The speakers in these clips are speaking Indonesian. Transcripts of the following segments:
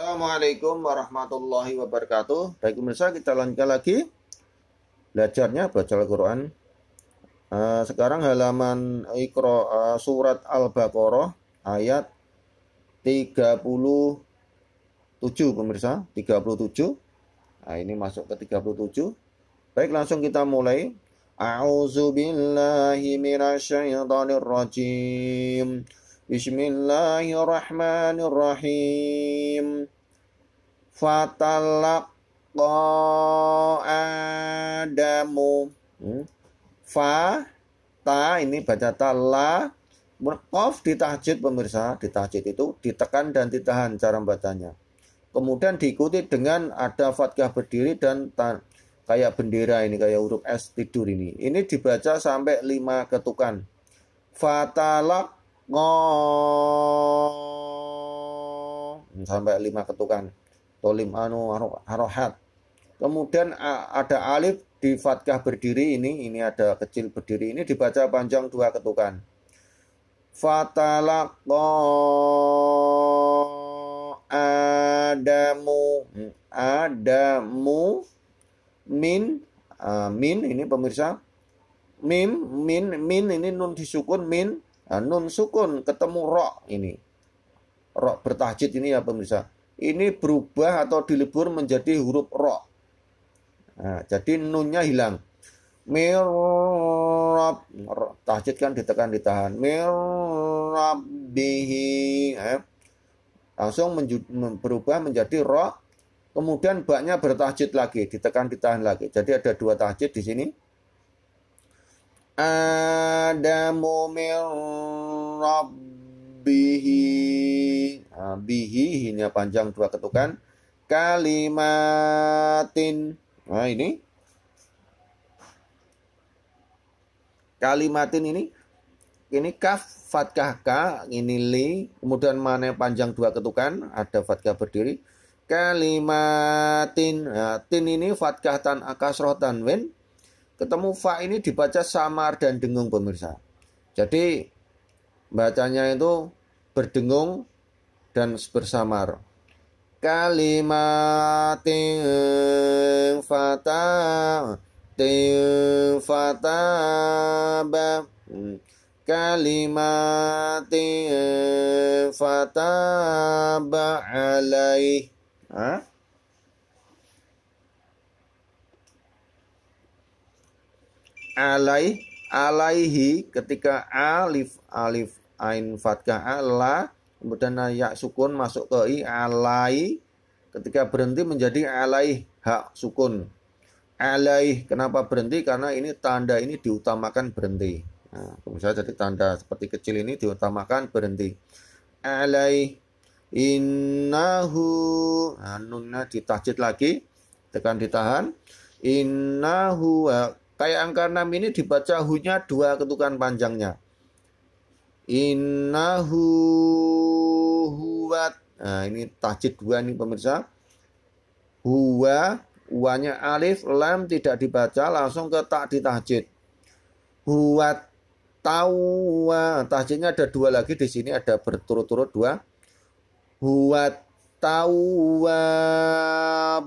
Assalamualaikum warahmatullahi wabarakatuh. Baik pemirsa, kita lanjutkan lagi belajarnya baca Al-Qur'an. Eh, sekarang halaman Iqra eh, surat Al-Baqarah ayat 37 pemirsa, 37. Nah, ini masuk ke 37. Baik, langsung kita mulai. A'udzu billahi minasyaitonir rajim. Bismillahirrahmanirrahim fatalak ko adamu hmm. fa ta ini baca tala Qaf di tahjid pemirsa, di tahjid itu ditekan dan ditahan cara membacanya Kemudian diikuti dengan ada fatkah berdiri dan ta, kayak bendera ini, kayak huruf S tidur ini. Ini dibaca sampai lima ketukan. Fatalak ngo hmm, sampai lima ketukan tolim anu, anu arohat. kemudian ada alif di fatkah berdiri ini ini ada kecil berdiri ini dibaca panjang dua ketukan Fatalaqo adamu hmm, adamu min min ini pemirsa mim min min ini nun disukun min nun sukun ketemu rok ini rok bertahjid ini ya pemirsa ini berubah atau dilebur menjadi huruf ro. Nah, jadi nunnya hilang. Mirab tahajud kan ditekan ditahan. bihi, eh. langsung menju, berubah menjadi ro. Kemudian baknya bertahajud lagi, ditekan ditahan lagi. Jadi ada dua tahajud di sini. Ada Adamu mirabbihi bihi hinya panjang dua ketukan kalimatin nah ini kalimatin ini ini kaf fatkah k ini li kemudian mana panjang dua ketukan ada fatkah berdiri kalimatin nah, tin ini fatkah tan akasroh tanwin ketemu fa ini dibaca samar dan dengung pemirsa jadi bacanya itu berdengung dan bersamar kalimat fata tin kalimat kalimatin fataba alai ha? alai, alaihi ketika alif alif ain fatka ala Kemudian ya sukun masuk ke i alai ketika berhenti menjadi alai hak sukun. Alai, kenapa berhenti? Karena ini tanda ini diutamakan berhenti. Nah, misalnya jadi tanda seperti kecil ini diutamakan berhenti. Alai innahu nah, nunnya ditajid lagi tekan ditahan innahu nah, kayak angka 6 ini dibaca hunya dua ketukan panjangnya innahu buat nah ini tajid dua nih pemirsa huwa uanya alif lam tidak dibaca langsung ke tak di tajid buat tawa tajidnya ada dua lagi di sini ada berturut-turut dua buat tawa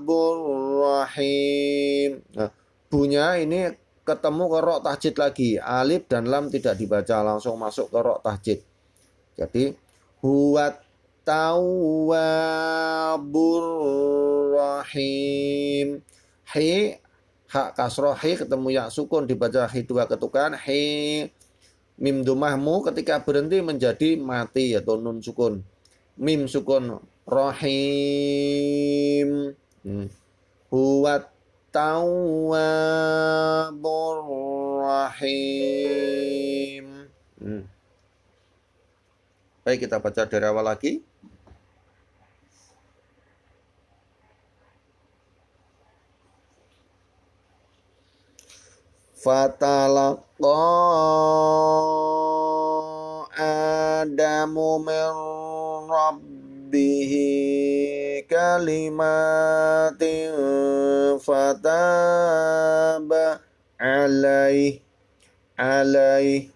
burrahim nah, bunya ini ketemu ke rok tahjid lagi alif dan lam tidak dibaca langsung masuk ke rok tahjid jadi buat tawwabur rahim hi hak kasroh hi ketemu ya sukun dibaca hi dua ketukan hi mim dumahmu ketika berhenti menjadi mati ya nun sukun mim sukun rahim hmm. huwat tawwabur rahim Baik kita baca dari awal lagi. fatalaqa adamu min rabbihi kalimatin fataba alaih alaih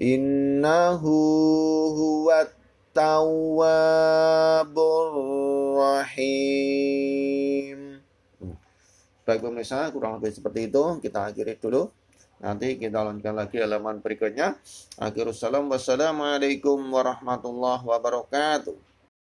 innahu huwat tawwabur rahim hmm. baik pemirsa kurang lebih seperti itu kita akhiri dulu nanti kita lanjutkan lagi halaman berikutnya akhirussalam wassalamualaikum warahmatullahi wabarakatuh